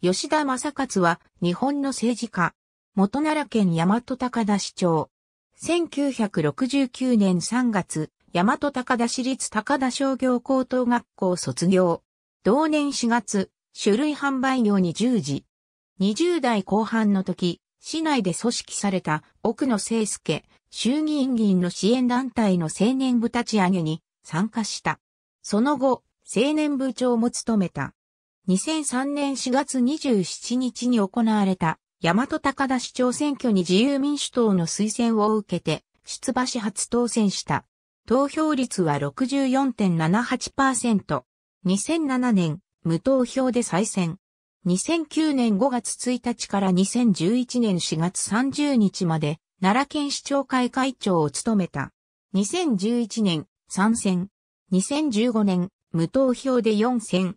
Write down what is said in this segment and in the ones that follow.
吉田正勝は日本の政治家。元奈良県大和高田市長。1969年3月、大和高田市立高田商業高等学校卒業。同年4月、種類販売業に従事。20代後半の時、市内で組織された奥野誠介、衆議院議員の支援団体の青年部立ち上げに参加した。その後、青年部長も務めた。2003年4月27日に行われた、大和高田市長選挙に自由民主党の推薦を受けて、出馬し初当選した。投票率は64.78%。2007年、無投票で再選。2009年5月1日から2011年4月30日まで、奈良県市長会会長を務めた。2011年、参戦。2015年、無投票で4選。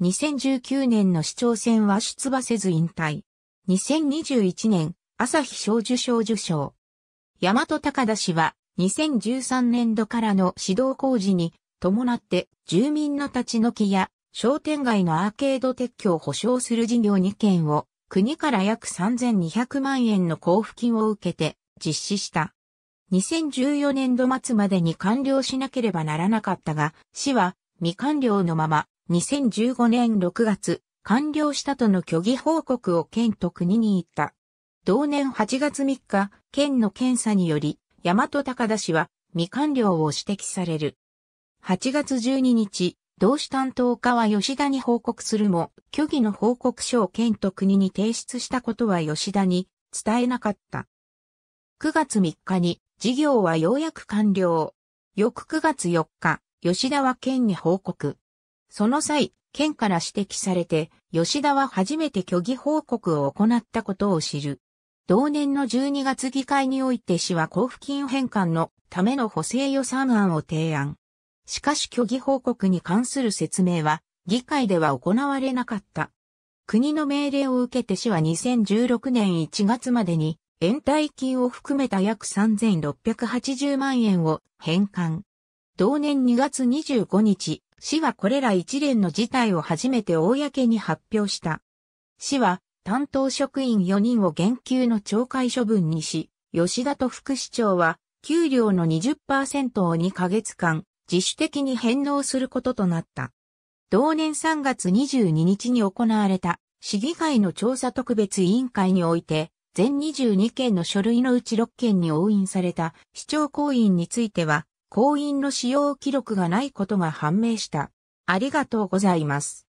2019年の市長選は出馬せず引退。2021年、朝日賞受賞受賞。大和高田氏は、2013年度からの指導工事に伴って住民の立ち退きや商店街のアーケード撤去を保障する事業2件を国から約3200万円の交付金を受けて実施した。2014年度末までに完了しなければならなかったが、市は未完了のまま2015年6月、完了したとの虚偽報告を県と国に言った。同年8月3日、県の検査により、大和高田氏は未完了を指摘される。8月12日、同志担当課は吉田に報告するも、虚偽の報告書を県と国に提出したことは吉田に伝えなかった。9月3日に事業はようやく完了。翌9月4日、吉田は県に報告。その際、県から指摘されて、吉田は初めて虚偽報告を行ったことを知る。同年の12月議会において市は交付金返還のための補正予算案を提案。しかし虚偽報告に関する説明は議会では行われなかった。国の命令を受けて市は2016年1月までに延滞金を含めた約3680万円を返還。同年2月25日、市はこれら一連の事態を初めて公に発表した。市は担当職員4人を減給の懲戒処分にし、吉田と副市長は給料の20%を2ヶ月間自主的に返納することとなった。同年3月22日に行われた市議会の調査特別委員会において、全22件の書類のうち6件に押印された市長行員については、婚姻の使用記録がないことが判明した。ありがとうございます。